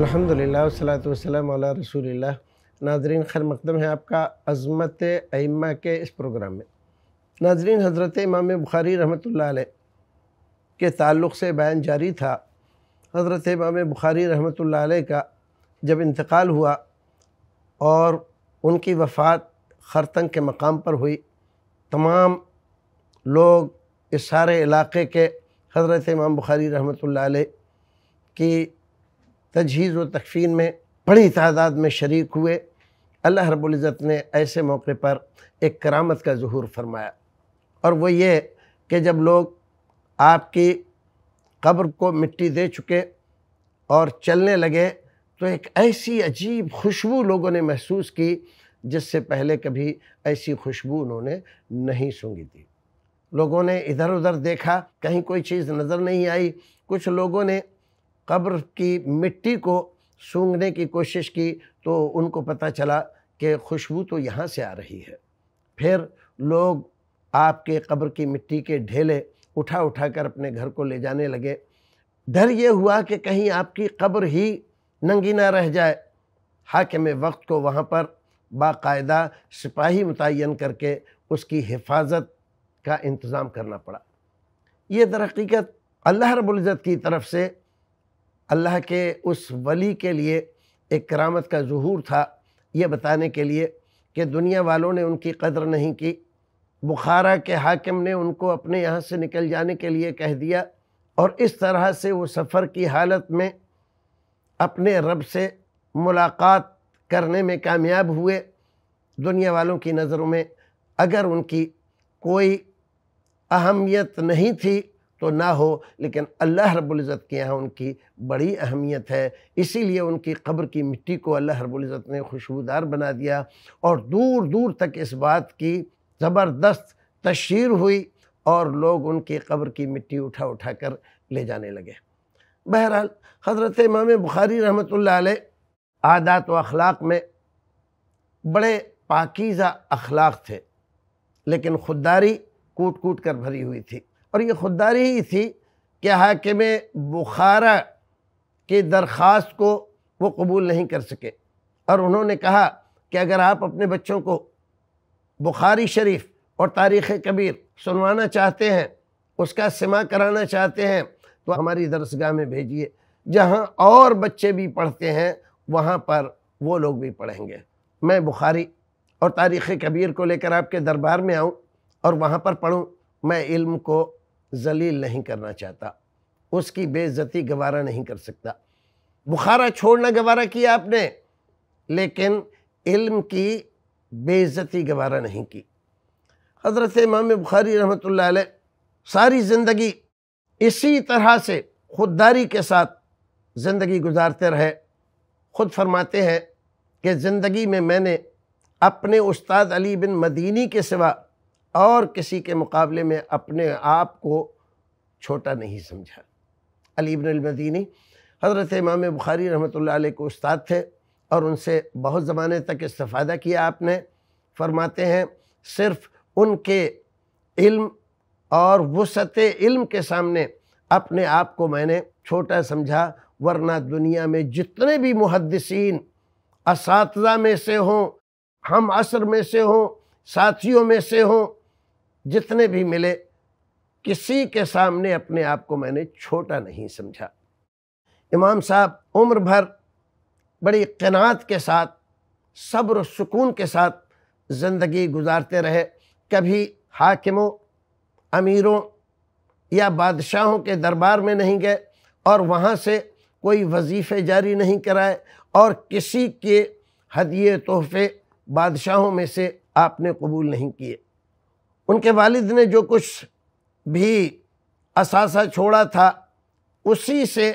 الحمد للہ وسلات وسلم علیہ رسول اللہ ناظرین خیر مقدم ہے آپ کا عظمت ائمہ کے اس پروگرام میں ناظرین حضرت امام بخاری رحمۃ اللہ علیہ کے تعلق سے بیان جاری تھا حضرت امام بخاری رحمۃ اللہ علیہ کا جب انتقال ہوا اور ان کی وفات خرتنگ کے مقام پر ہوئی تمام لوگ اس سارے علاقے کے حضرت امام بخاری رحمۃ اللہ علیہ کی تجہیز و تکفین میں بڑی تعداد میں شریک ہوئے اللہ رب العزت نے ایسے موقع پر ایک کرامت کا ظہور فرمایا اور وہ یہ کہ جب لوگ آپ کی قبر کو مٹی دے چکے اور چلنے لگے تو ایک ایسی عجیب خوشبو لوگوں نے محسوس کی جس سے پہلے کبھی ایسی خوشبو انہوں نے نہیں سونگی تھی لوگوں نے ادھر ادھر دیکھا کہیں کوئی چیز نظر نہیں آئی کچھ لوگوں نے قبر کی مٹی کو سونگنے کی کوشش کی تو ان کو پتہ چلا کہ خوشبو تو یہاں سے آ رہی ہے پھر لوگ آپ کے قبر کی مٹی کے ڈھیلے اٹھا اٹھا کر اپنے گھر کو لے جانے لگے ڈر یہ ہوا کہ کہیں آپ کی قبر ہی ننگی نہ رہ جائے حاکم وقت کو وہاں پر باقاعدہ سپاہی متعین کر کے اس کی حفاظت کا انتظام کرنا پڑا یہ درحقیقت اللہ رب العزت کی طرف سے اللہ کے اس ولی کے لیے ایک کرامت کا ظہور تھا یہ بتانے کے لیے کہ دنیا والوں نے ان کی قدر نہیں کی بخارا کے حاکم نے ان کو اپنے یہاں سے نکل جانے کے لیے کہہ دیا اور اس طرح سے وہ سفر کی حالت میں اپنے رب سے ملاقات کرنے میں کامیاب ہوئے دنیا والوں کی نظروں میں اگر ان کی کوئی اہمیت نہیں تھی تو نہ ہو لیکن اللہ رب العزت کے یہاں ان کی بڑی اہمیت ہے اسی لیے ان کی قبر کی مٹی کو اللہ رب العزت نے خوشبودار بنا دیا اور دور دور تک اس بات کی زبردست تشہیر ہوئی اور لوگ ان کی قبر کی مٹی اٹھا اٹھا کر لے جانے لگے بہرحال حضرت امام بخاری رحمۃ اللہ علیہ عادات و اخلاق میں بڑے پاکیزہ اخلاق تھے لیکن خودداری کوٹ کوٹ کر بھری ہوئی تھی اور یہ خودداری ہی تھی کہ حاکم بخارا کی درخواست کو وہ قبول نہیں کر سکے اور انہوں نے کہا کہ اگر آپ اپنے بچوں کو بخاری شریف اور تاریخ کبیر سنوانا چاہتے ہیں اس کا سما کرانا چاہتے ہیں تو ہماری درسگاہ میں بھیجیے جہاں اور بچے بھی پڑھتے ہیں وہاں پر وہ لوگ بھی پڑھیں گے میں بخاری اور تاریخ کبیر کو لے کر آپ کے دربار میں آؤں اور وہاں پر پڑھوں میں علم کو ذلیل نہیں کرنا چاہتا اس کی بے عزتی گوارہ نہیں کر سکتا بخارا چھوڑنا گوارہ کیا آپ نے لیکن علم کی بے عزتی گوارہ نہیں کی حضرت امام بخاری رحمۃ اللہ علیہ ساری زندگی اسی طرح سے خودداری کے ساتھ زندگی گزارتے رہے خود فرماتے ہیں کہ زندگی میں میں نے اپنے استاد علی بن مدینی کے سوا اور کسی کے مقابلے میں اپنے آپ کو چھوٹا نہیں سمجھا علی بن المدینی حضرت امام بخاری رحمۃ اللہ علیہ کو استاد تھے اور ان سے بہت زمانے تک استفادہ کیا آپ نے فرماتے ہیں صرف ان کے علم اور وسط علم کے سامنے اپنے آپ کو میں نے چھوٹا سمجھا ورنہ دنیا میں جتنے بھی محدثین اساتذہ میں سے ہوں ہم عصر میں سے ہوں ساتھیوں میں سے ہوں جتنے بھی ملے کسی کے سامنے اپنے آپ کو میں نے چھوٹا نہیں سمجھا امام صاحب عمر بھر بڑی قناعت کے ساتھ صبر و سکون کے ساتھ زندگی گزارتے رہے کبھی حاکموں امیروں یا بادشاہوں کے دربار میں نہیں گئے اور وہاں سے کوئی وظیفے جاری نہیں کرائے اور کسی کے ہدیے تحفے بادشاہوں میں سے آپ نے قبول نہیں کیے ان کے والد نے جو کچھ بھی اثاثہ چھوڑا تھا اسی سے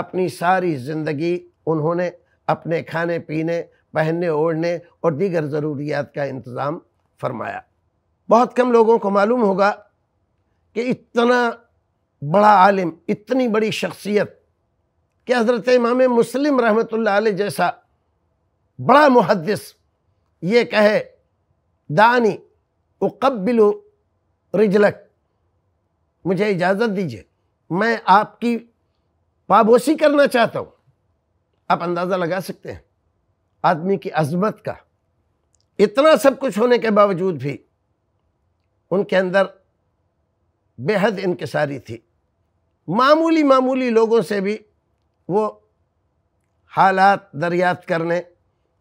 اپنی ساری زندگی انہوں نے اپنے کھانے پینے پہننے اوڑھنے اور دیگر ضروریات کا انتظام فرمایا بہت کم لوگوں کو معلوم ہوگا کہ اتنا بڑا عالم اتنی بڑی شخصیت کہ حضرت امام مسلم رحمۃ اللہ علیہ جیسا بڑا محدث یہ کہے دانی اقبل رجلک مجھے اجازت دیجئے میں آپ کی پابوسی کرنا چاہتا ہوں آپ اندازہ لگا سکتے ہیں آدمی کی عظمت کا اتنا سب کچھ ہونے کے باوجود بھی ان کے اندر بے حد انکساری تھی معمولی معمولی لوگوں سے بھی وہ حالات دریافت کرنے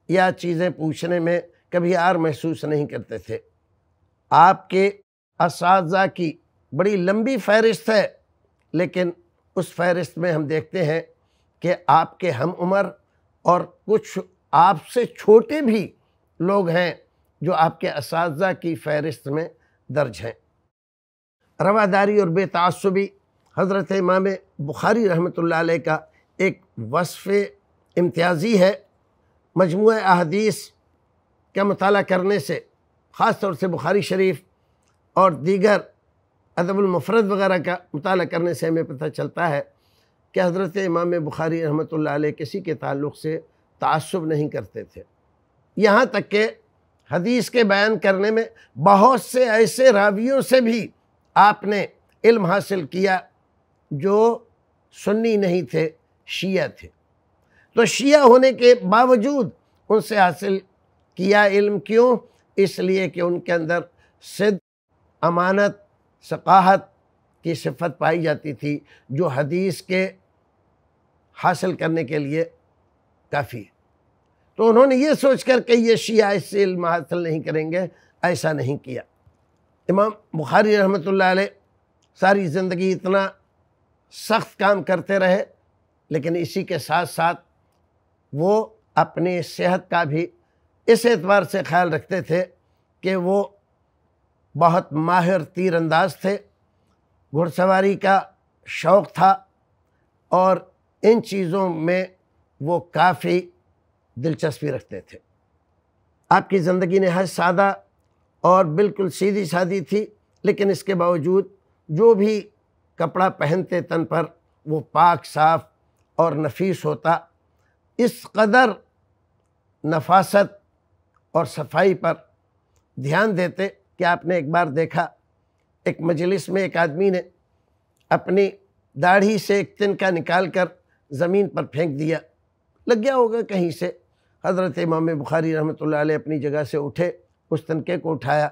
یا چیزیں پوچھنے میں کبھی آر محسوس نہیں کرتے تھے آپ کے اساتذہ کی بڑی لمبی فہرست ہے لیکن اس فہرست میں ہم دیکھتے ہیں کہ آپ کے ہم عمر اور کچھ آپ سے چھوٹے بھی لوگ ہیں جو آپ کے اساتذہ کی فہرست میں درج ہیں رواداری اور بے تعصبی حضرت امام بخاری رحمۃ اللہ علیہ کا ایک وصف امتیازی ہے مجموعہ احادیث کا مطالعہ کرنے سے خاص طور سے بخاری شریف اور دیگر ادب المفرد وغیرہ کا مطالعہ کرنے سے ہمیں پتہ چلتا ہے کہ حضرت امام بخاری رحمۃ اللہ علیہ کسی کے تعلق سے تعصب نہیں کرتے تھے یہاں تک کہ حدیث کے بیان کرنے میں بہت سے ایسے راویوں سے بھی آپ نے علم حاصل کیا جو سنی نہیں تھے شیعہ تھے تو شیعہ ہونے کے باوجود ان سے حاصل کیا علم کیوں اس لیے کہ ان کے اندر صد امانت ثقافت کی صفت پائی جاتی تھی جو حدیث کے حاصل کرنے کے لیے کافی ہے تو انہوں نے یہ سوچ کر کہ یہ شیعہ اس سے علم حاصل نہیں کریں گے ایسا نہیں کیا امام بخاری رحمۃ اللہ علیہ ساری زندگی اتنا سخت کام کرتے رہے لیکن اسی کے ساتھ ساتھ وہ اپنی صحت کا بھی اس اعتبار سے خیال رکھتے تھے کہ وہ بہت ماہر تیر انداز تھے گھڑ سواری کا شوق تھا اور ان چیزوں میں وہ کافی دلچسپی رکھتے تھے آپ کی زندگی نہایت سادہ اور بالکل سیدھی سادی تھی لیکن اس کے باوجود جو بھی کپڑا پہنتے تن پر وہ پاک صاف اور نفیس ہوتا اس قدر نفاست اور صفائی پر دھیان دیتے کہ آپ نے ایک بار دیکھا ایک مجلس میں ایک آدمی نے اپنی داڑھی سے ایک تنکا نکال کر زمین پر پھینک دیا لگ گیا ہوگا کہیں سے حضرت امام بخاری رحمۃ اللہ علیہ اپنی جگہ سے اٹھے اس تنکے کو اٹھایا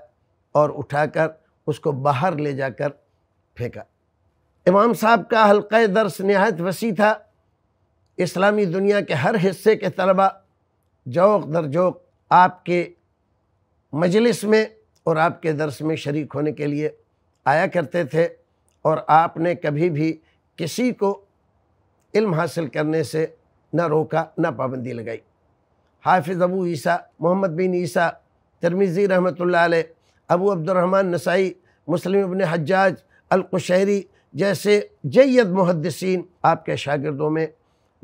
اور اٹھا کر اس کو باہر لے جا کر پھینکا امام صاحب کا حلقہ درس نہایت وسیع تھا اسلامی دنیا کے ہر حصے کے طلبہ جوک در جوک آپ کے مجلس میں اور آپ کے درس میں شریک ہونے کے لیے آیا کرتے تھے اور آپ نے کبھی بھی کسی کو علم حاصل کرنے سے نہ روکا نہ پابندی لگائی حافظ ابو عیسیٰ محمد بن عیسیٰ ترمیزی رحمۃ اللہ علیہ ابو عبد الرحمن نسائی مسلم ابن حجاج القشہری جیسے جید محدثین آپ کے شاگردوں میں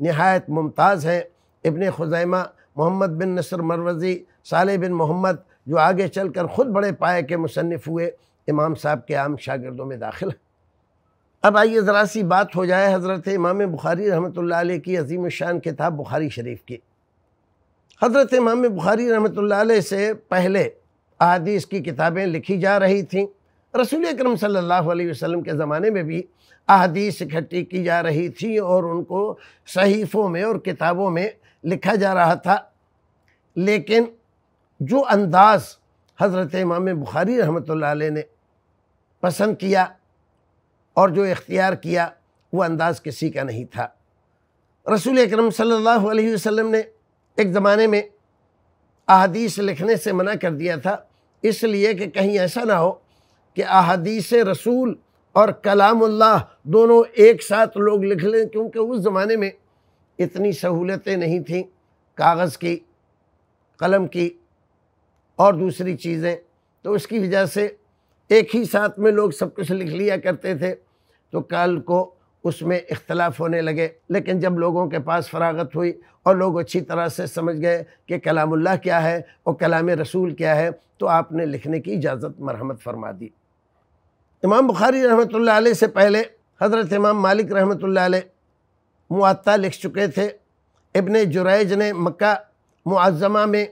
نہایت ممتاز ہیں ابن خزائمہ محمد بن نصر مروزی صالح بن محمد جو آگے چل کر خود بڑے پائے کے مصنف ہوئے امام صاحب کے عام شاگردوں میں داخل ہیں اب آئیے ذرا سی بات ہو جائے حضرت امام بخاری رحمۃ اللہ علیہ کی عظیم الشان کتاب بخاری شریف کی حضرت امام بخاری رحمۃ اللہ علیہ سے پہلے احادیث کی کتابیں لکھی جا رہی تھیں رسول اکرم صلی اللہ علیہ وسلم کے زمانے میں بھی احادیث اکٹھی کی جا رہی تھی اور ان کو صحیفوں میں اور کتابوں میں لکھا جا رہا تھا لیکن جو انداز حضرت امام بخاری رحمۃ اللہ علیہ نے پسند کیا اور جو اختیار کیا وہ انداز کسی کا نہیں تھا رسول اکرم صلی اللہ علیہ وسلم نے ایک زمانے میں احادیث لکھنے سے منع کر دیا تھا اس لیے کہ کہیں ایسا نہ ہو کہ احادیث رسول اور کلام اللہ دونوں ایک ساتھ لوگ لکھ لیں کیونکہ اس زمانے میں اتنی سہولتیں نہیں تھیں کاغذ کی قلم کی اور دوسری چیزیں تو اس کی وجہ سے ایک ہی ساتھ میں لوگ سب کچھ لکھ لیا کرتے تھے تو کال کو اس میں اختلاف ہونے لگے لیکن جب لوگوں کے پاس فراغت ہوئی اور لوگ اچھی طرح سے سمجھ گئے کہ کلام اللہ کیا ہے اور کلام رسول کیا ہے تو آپ نے لکھنے کی اجازت مرحمت فرما دی امام بخاری رحمۃ اللہ علیہ سے پہلے حضرت امام مالک رحمۃ اللہ علیہ معطا لکھ چکے تھے ابن جریج نے مکہ معظمہ میں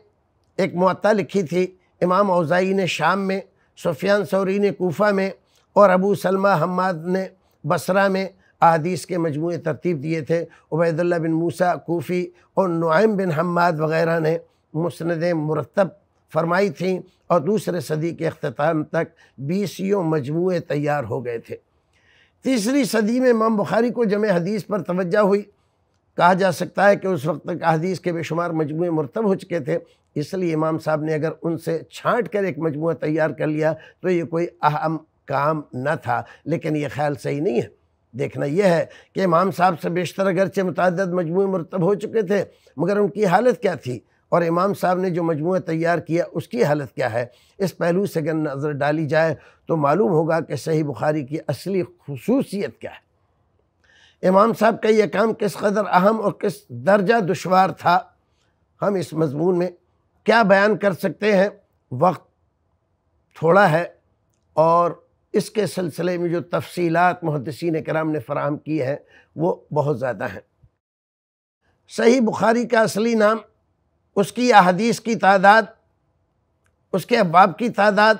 ایک معطا لکھی تھی امام اوزائی نے شام میں سفیان سوری نے کوفہ میں اور ابو سلمہ حماد نے بصرہ میں احادیث کے مجموعے ترتیب دیے تھے عبید اللہ بن موسیٰ کوفی اور نعیم بن حماد وغیرہ نے مسند مرتب فرمائی تھیں اور دوسرے صدی کے اختتام تک بیسیوں مجموعے تیار ہو گئے تھے تیسری صدی میں امام بخاری کو جمع حدیث پر توجہ ہوئی کہا جا سکتا ہے کہ اس وقت تک حدیث کے بے شمار مجموعے مرتب ہو چکے تھے اس لیے امام صاحب نے اگر ان سے چھانٹ کر ایک مجموعہ تیار کر لیا تو یہ کوئی اہم کام نہ تھا لیکن یہ خیال صحیح نہیں ہے دیکھنا یہ ہے کہ امام صاحب سے بیشتر اگرچہ متعدد مجموعے مرتب ہو چکے تھے مگر ان کی حالت کیا تھی اور امام صاحب نے جو مجموعہ تیار کیا اس کی حالت کیا ہے اس پہلو سے اگر نظر ڈالی جائے تو معلوم ہوگا کہ صحیح بخاری کی اصلی خصوصیت کیا ہے امام صاحب کا یہ کام کس قدر اہم اور کس درجہ دشوار تھا ہم اس مضمون میں کیا بیان کر سکتے ہیں وقت تھوڑا ہے اور اس کے سلسلے میں جو تفصیلات محدثین کرام نے فراہم کی ہیں وہ بہت زیادہ ہیں صحیح بخاری کا اصلی نام اس کی احادیث کی تعداد اس کے احباب کی تعداد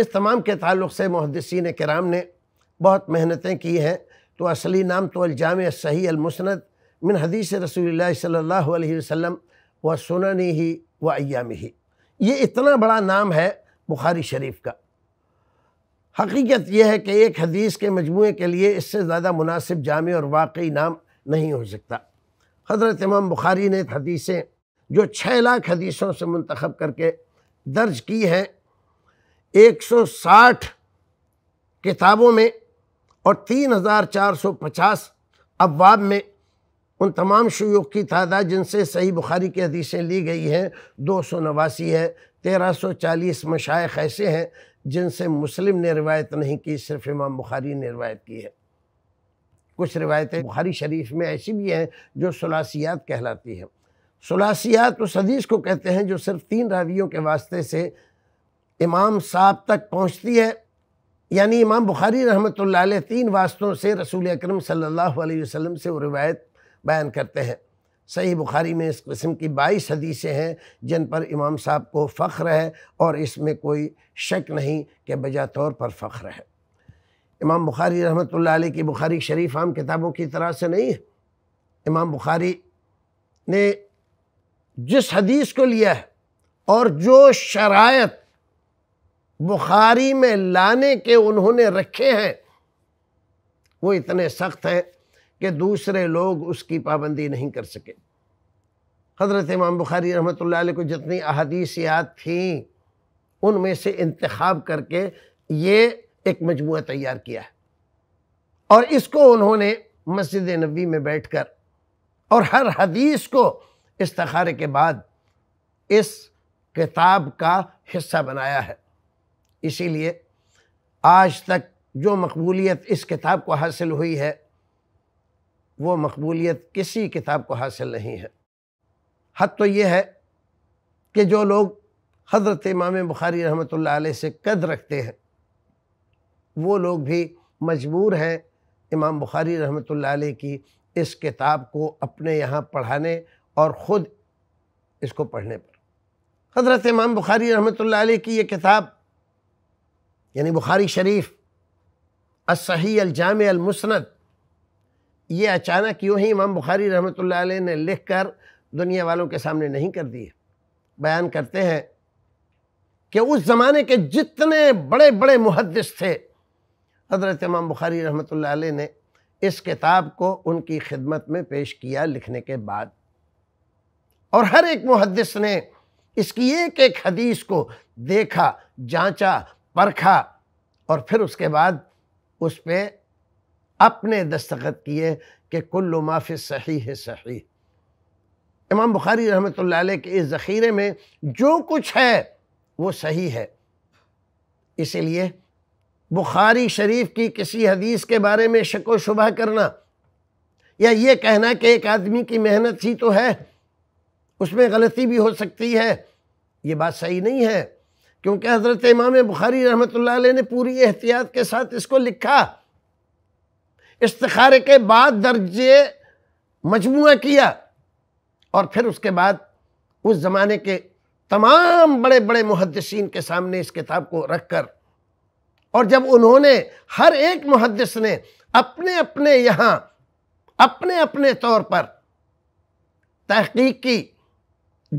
اس تمام کے تعلق سے محدثین کرام نے بہت محنتیں کی ہیں تو اصلی نام تو الجامع صحیح المسند من حدیث رسول اللہ صلی اللہ علیہ وسلم و سننی ہی و ایام ہی یہ اتنا بڑا نام ہے بخاری شریف کا حقیقت یہ ہے کہ ایک حدیث کے مجموعے کے لیے اس سے زیادہ مناسب جامع اور واقعی نام نہیں ہو سکتا حضرت امام بخاری نے حدیثیں جو چھ لاکھ حدیثوں سے منتخب کر کے درج کی ہے ایک سو ساٹھ کتابوں میں اور تین ہزار چار سو پچاس ابواب میں ان تمام شیوخ کی تعداد جن سے صحیح بخاری کی حدیثیں لی گئی ہیں دو سو نواسی ہے تیرہ سو چالیس مشائق ایسے ہیں جن سے مسلم نے روایت نہیں کی صرف امام بخاری نے روایت کی ہے کچھ روایتیں بخاری شریف میں ایسی بھی ہیں جو سلاسیات کہلاتی ہیں سلاسیات اس حدیث کو کہتے ہیں جو صرف تین راویوں کے واسطے سے امام صاحب تک پہنچتی ہے یعنی امام بخاری رحمۃ اللہ علیہ تین واسطوں سے رسول اکرم صلی اللہ علیہ وسلم سے وہ روایت بیان کرتے ہیں صحیح بخاری میں اس قسم کی بائیس حدیثیں ہیں جن پر امام صاحب کو فخر ہے اور اس میں کوئی شک نہیں کہ بجا طور پر فخر ہے امام بخاری رحمۃ اللہ علیہ کی بخاری شریف عام کتابوں کی طرح سے نہیں ہے امام بخاری نے جس حدیث کو لیا ہے اور جو شرائط بخاری میں لانے کے انہوں نے رکھے ہیں وہ اتنے سخت ہیں کہ دوسرے لوگ اس کی پابندی نہیں کر سکے حضرت امام بخاری رحمۃ اللہ علیہ کو جتنی احادیث یاد تھیں ان میں سے انتخاب کر کے یہ ایک مجموعہ تیار کیا ہے اور اس کو انہوں نے مسجد نبی میں بیٹھ کر اور ہر حدیث کو استخارے کے بعد اس کتاب کا حصہ بنایا ہے اسی لیے آج تک جو مقبولیت اس کتاب کو حاصل ہوئی ہے وہ مقبولیت کسی کتاب کو حاصل نہیں ہے حد تو یہ ہے کہ جو لوگ حضرت امام بخاری رحمۃ اللہ علیہ سے قد رکھتے ہیں وہ لوگ بھی مجبور ہیں امام بخاری رحمۃ اللہ علیہ کی اس کتاب کو اپنے یہاں پڑھانے اور خود اس کو پڑھنے پر حضرت امام بخاری رحمۃ اللہ علیہ کی یہ کتاب یعنی بخاری شریف الصحیح الجامع المسند یہ اچانک یوں ہی امام بخاری رحمۃ اللہ علیہ نے لکھ کر دنیا والوں کے سامنے نہیں کر دی بیان کرتے ہیں کہ اس زمانے کے جتنے بڑے بڑے محدث تھے حضرت امام بخاری رحمۃ اللہ علیہ نے اس کتاب کو ان کی خدمت میں پیش کیا لکھنے کے بعد اور ہر ایک محدث نے اس کی ایک ایک حدیث کو دیکھا جانچا پرکھا اور پھر اس کے بعد اس پہ اپنے دستخط کیے کہ کل و فی صحیح ہے صحیح امام بخاری رحمۃ اللہ علیہ کے اس ذخیرے میں جو کچھ ہے وہ صحیح ہے اسی لیے بخاری شریف کی کسی حدیث کے بارے میں شک و شبہ کرنا یا یہ کہنا کہ ایک آدمی کی محنت ہی تو ہے اس میں غلطی بھی ہو سکتی ہے یہ بات صحیح نہیں ہے کیونکہ حضرت امام بخاری رحمت اللہ علیہ نے پوری احتیاط کے ساتھ اس کو لکھا استخارے کے بعد درجے مجموعہ کیا اور پھر اس کے بعد اس زمانے کے تمام بڑے بڑے محدثین کے سامنے اس کتاب کو رکھ کر اور جب انہوں نے ہر ایک محدث نے اپنے اپنے یہاں اپنے اپنے طور پر تحقیق کی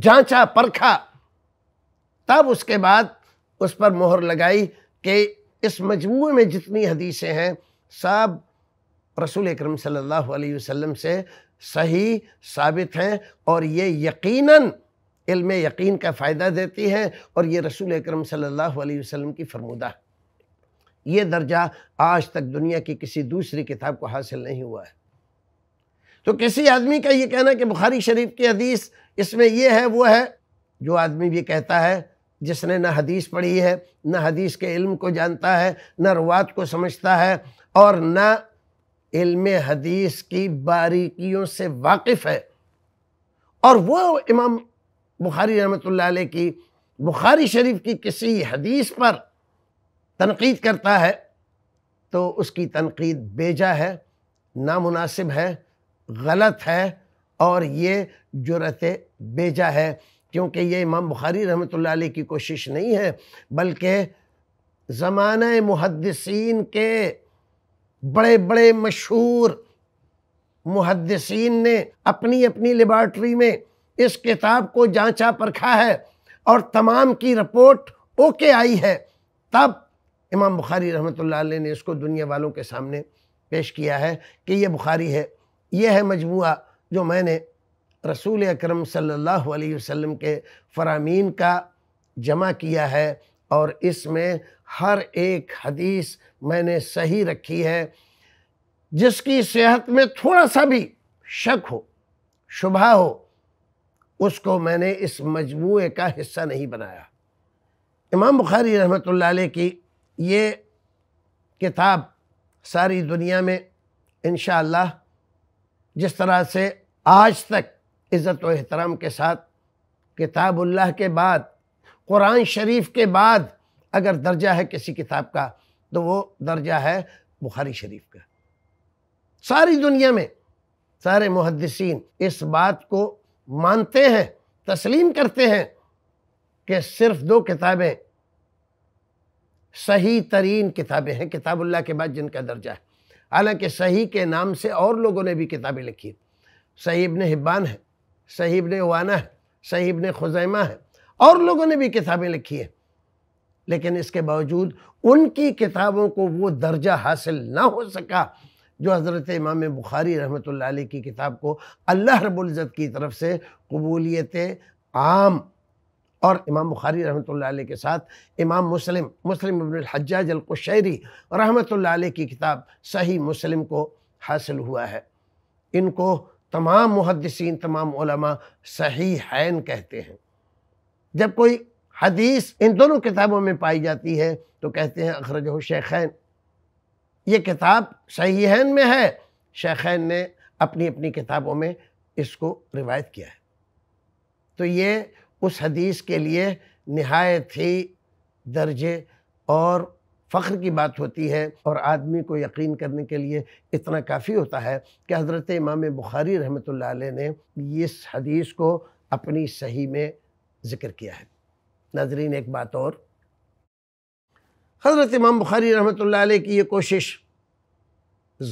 جانچا پرکھا تب اس کے بعد اس پر مہر لگائی کہ اس مجموعے میں جتنی حدیثیں ہیں سب رسول اکرم صلی اللہ علیہ وسلم سے صحیح ثابت ہیں اور یہ یقیناً علم یقین کا فائدہ دیتی ہے اور یہ رسول اکرم صلی اللہ علیہ وسلم کی ہے یہ درجہ آج تک دنیا کی کسی دوسری کتاب کو حاصل نہیں ہوا ہے تو کسی آدمی کا یہ کہنا کہ بخاری شریف کی حدیث اس میں یہ ہے وہ ہے جو آدمی بھی کہتا ہے جس نے نہ حدیث پڑھی ہے نہ حدیث کے علم کو جانتا ہے نہ روات کو سمجھتا ہے اور نہ علم حدیث کی باریکیوں سے واقف ہے اور وہ امام بخاری رحمت اللہ علیہ کی بخاری شریف کی کسی حدیث پر تنقید کرتا ہے تو اس کی تنقید بیجا ہے نامناسب ہے غلط ہے اور یہ جرت بیجا ہے کیونکہ یہ امام بخاری رحمۃ اللہ علیہ کی کوشش نہیں ہے بلکہ زمانہ محدثین کے بڑے بڑے مشہور محدثین نے اپنی اپنی لیبارٹری میں اس کتاب کو جانچہ پرکھا ہے اور تمام کی رپورٹ اوکے آئی ہے تب امام بخاری رحمۃ اللہ علیہ نے اس کو دنیا والوں کے سامنے پیش کیا ہے کہ یہ بخاری ہے یہ ہے مجموعہ جو میں نے رسول اکرم صلی اللہ علیہ وسلم کے فرامین کا جمع کیا ہے اور اس میں ہر ایک حدیث میں نے صحیح رکھی ہے جس کی صحت میں تھوڑا سا بھی شک ہو شبہ ہو اس کو میں نے اس مجموعے کا حصہ نہیں بنایا امام بخاری رحمۃ اللہ علیہ کی یہ کتاب ساری دنیا میں انشاءاللہ اللہ جس طرح سے آج تک عزت و احترام کے ساتھ کتاب اللہ کے بعد قرآن شریف کے بعد اگر درجہ ہے کسی کتاب کا تو وہ درجہ ہے بخاری شریف کا ساری دنیا میں سارے محدثین اس بات کو مانتے ہیں تسلیم کرتے ہیں کہ صرف دو کتابیں صحیح ترین کتابیں ہیں کتاب اللہ کے بعد جن کا درجہ ہے حالانکہ صحیح کے نام سے اور لوگوں نے بھی کتابیں لکھی صحیح ابن حبان ہے صحیح ابن عوانہ ہے صحیح ابن خزیمہ ہے اور لوگوں نے بھی کتابیں لکھی ہیں لیکن اس کے باوجود ان کی کتابوں کو وہ درجہ حاصل نہ ہو سکا جو حضرت امام بخاری رحمۃ اللہ علیہ کی کتاب کو اللہ رب العزت کی طرف سے قبولیت عام اور امام بخاری رحمۃ اللہ علیہ کے ساتھ امام مسلم مسلم ابن الحجاج القشیری رحمۃ اللہ علیہ کی کتاب صحیح مسلم کو حاصل ہوا ہے ان کو تمام محدثین تمام علماء صحیح حین کہتے ہیں جب کوئی حدیث ان دونوں کتابوں میں پائی جاتی ہے تو کہتے ہیں اخرجہ شیخین یہ کتاب صحیح حین میں ہے شیخین نے اپنی اپنی کتابوں میں اس کو روایت کیا ہے تو یہ اس حدیث کے لیے نہایت ہی درجے اور فخر کی بات ہوتی ہے اور آدمی کو یقین کرنے کے لیے اتنا کافی ہوتا ہے کہ حضرت امام بخاری رحمۃ اللہ علیہ نے اس حدیث کو اپنی صحیح میں ذکر کیا ہے ناظرین ایک بات اور حضرت امام بخاری رحمۃ اللہ علیہ کی یہ کوشش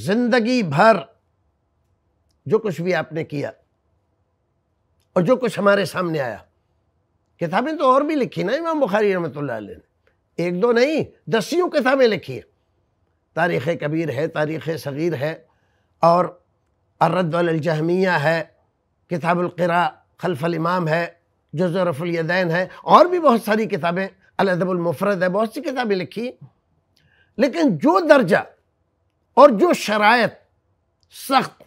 زندگی بھر جو کچھ بھی آپ نے کیا اور جو کچھ ہمارے سامنے آیا کتابیں تو اور بھی لکھی نا امام بخاری رحمۃ اللہ علیہ نے ایک دو نہیں دسیوں کتابیں لکھی تاریخ کبیر ہے تاریخ صغیر ہے اور الرد الجہمیہ ہے کتاب القراء خلف الامام ہے رف الیدین ہے اور بھی بہت ساری کتابیں الدب المفرد ہے بہت سی کتابیں لکھی لیکن جو درجہ اور جو شرائط سخت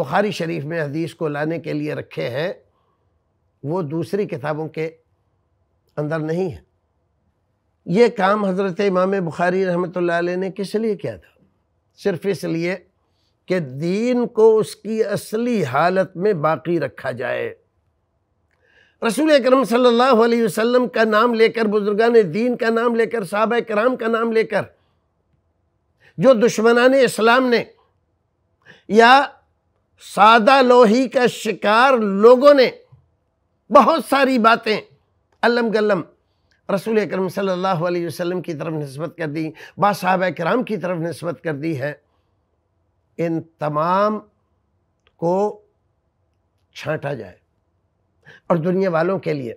بخاری شریف میں حدیث کو لانے کے لیے رکھے ہیں وہ دوسری کتابوں کے اندر نہیں ہے یہ کام حضرت امام بخاری رحمۃ اللہ علیہ نے کس لیے کیا تھا صرف اس لیے کہ دین کو اس کی اصلی حالت میں باقی رکھا جائے رسول اکرم صلی اللہ علیہ وسلم کا نام لے کر بزرگان دین کا نام لے کر صحابہ کرام کا نام لے کر جو دشمنان اسلام نے یا سادہ لوہی کا شکار لوگوں نے بہت ساری باتیں علم گلم رسول اکرم صلی اللہ علیہ وسلم کی طرف نسبت کر دی با صحابہ کرام کی طرف نسبت کر دی ہے ان تمام کو چھانٹا جائے اور دنیا والوں کے لیے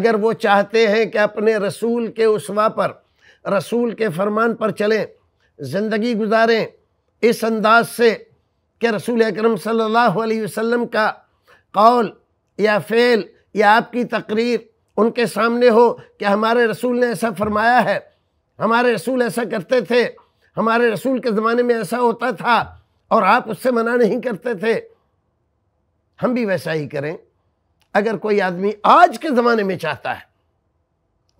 اگر وہ چاہتے ہیں کہ اپنے رسول کے اسوا پر رسول کے فرمان پر چلیں زندگی گزاریں اس انداز سے کہ رسول اکرم صلی اللہ علیہ وسلم کا قول یا فعل یا آپ کی تقریر ان کے سامنے ہو کہ ہمارے رسول نے ایسا فرمایا ہے ہمارے رسول ایسا کرتے تھے ہمارے رسول کے زمانے میں ایسا ہوتا تھا اور آپ اس سے منع نہیں کرتے تھے ہم بھی ویسا ہی کریں اگر کوئی آدمی آج کے زمانے میں چاہتا ہے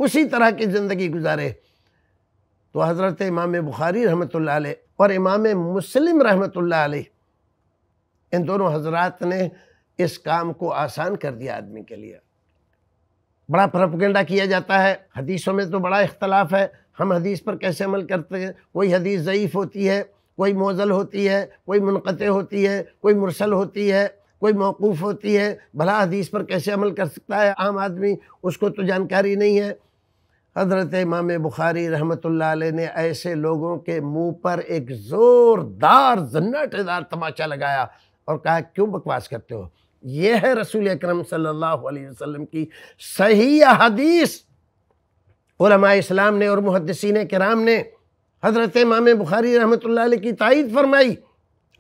اسی طرح کی زندگی گزارے تو حضرت امام بخاری رحمۃ اللہ علیہ اور امام مسلم رحمۃ اللہ علیہ ان دونوں حضرات نے اس کام کو آسان کر دیا آدمی کے لیے بڑا پرپگنڈا کیا جاتا ہے حدیثوں میں تو بڑا اختلاف ہے ہم حدیث پر کیسے عمل کرتے ہیں کوئی حدیث ضعیف ہوتی ہے کوئی موزل ہوتی ہے کوئی منقطع ہوتی ہے کوئی مرسل ہوتی ہے کوئی موقوف ہوتی ہے بھلا حدیث پر کیسے عمل کر سکتا ہے عام آدمی اس کو تو جانکاری نہیں ہے حضرت امام بخاری رحمۃ اللہ علیہ نے ایسے لوگوں کے منہ پر ایک زوردار زنٹ دار تماشا لگایا اور کہا کیوں بکواس کرتے ہو یہ ہے رسول اکرم صلی اللہ علیہ وسلم کی صحیح حدیث علماء اسلام نے اور محدثین کرام نے حضرت امام بخاری رحمۃ اللہ علیہ کی تائید فرمائی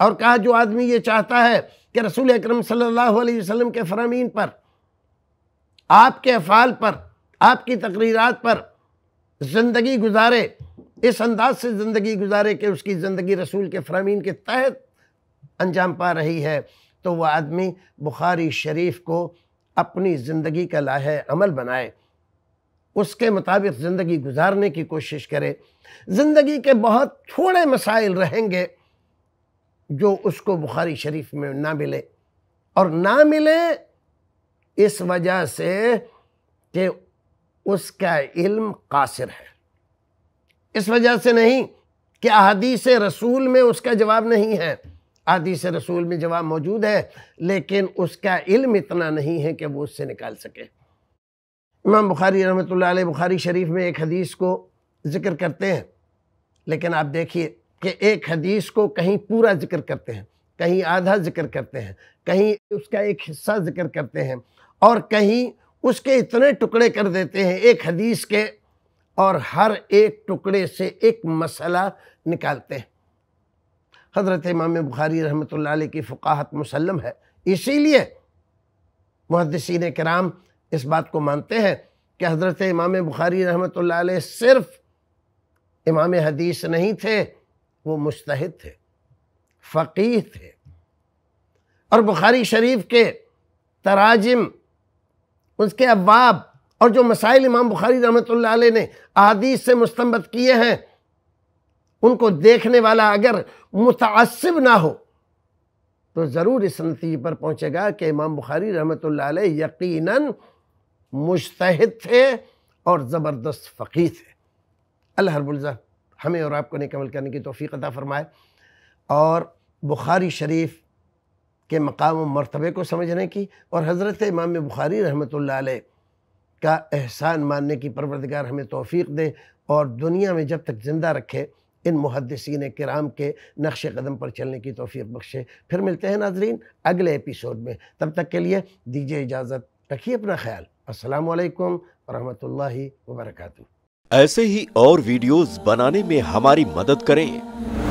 اور کہا جو آدمی یہ چاہتا ہے کہ رسول اکرم صلی اللہ علیہ وسلم کے فرامین پر آپ کے افعال پر آپ کی تقریرات پر زندگی گزارے اس انداز سے زندگی گزارے کہ اس کی زندگی رسول کے فرامین کے تحت انجام پا رہی ہے تو وہ آدمی بخاری شریف کو اپنی زندگی کا لاہ عمل بنائے اس کے مطابق زندگی گزارنے کی کوشش کرے زندگی کے بہت تھوڑے مسائل رہیں گے جو اس کو بخاری شریف میں نہ ملے اور نہ ملے اس وجہ سے کہ اس کا علم قاصر ہے اس وجہ سے نہیں کہ احادیث رسول میں اس کا جواب نہیں ہے حدیث رسول میں جواب موجود ہے لیکن اس کا علم اتنا نہیں ہے کہ وہ اس سے نکال سکے امام بخاری رحمۃ اللہ علیہ بخاری شریف میں ایک حدیث کو ذکر کرتے ہیں لیکن آپ دیکھیے کہ ایک حدیث کو کہیں پورا ذکر کرتے ہیں کہیں آدھا ذکر کرتے ہیں کہیں اس کا ایک حصہ ذکر کرتے ہیں اور کہیں اس کے اتنے ٹکڑے کر دیتے ہیں ایک حدیث کے اور ہر ایک ٹکڑے سے ایک مسئلہ نکالتے ہیں حضرت امام بخاری رحمۃ اللہ علیہ کی فقاہت مسلم ہے اسی لیے محدثین کرام اس بات کو مانتے ہیں کہ حضرت امام بخاری رحمۃ اللہ علیہ صرف امام حدیث نہیں تھے وہ مستحد تھے فقیح تھے اور بخاری شریف کے تراجم اس کے ابواب اور جو مسائل امام بخاری رحمۃ اللہ علیہ نے احادیث سے مستمت کیے ہیں ان کو دیکھنے والا اگر متعصب نہ ہو تو ضرور اس نتیجے پر پہنچے گا کہ امام بخاری رحمۃ اللہ علیہ یقیناً مشتحد تھے اور زبردست فقی تھے اللہ حرب الزہ ہمیں اور آپ کو عمل کرنے کی توفیق عطا فرمائے اور بخاری شریف کے مقام و مرتبے کو سمجھنے کی اور حضرت امام بخاری رحمۃ اللہ علیہ کا احسان ماننے کی پروردگار ہمیں توفیق دے اور دنیا میں جب تک زندہ رکھے ان محدثین کرام کے نقش قدم پر چلنے کی توفیق بخشے پھر ملتے ہیں ناظرین اگلے ایپیسوڈ میں تب تک کے لیے دیجیے اجازت رکھیے اپنا خیال السلام علیکم ورحمۃ اللہ وبرکاتہ ایسے ہی اور ویڈیوز بنانے میں ہماری مدد کریں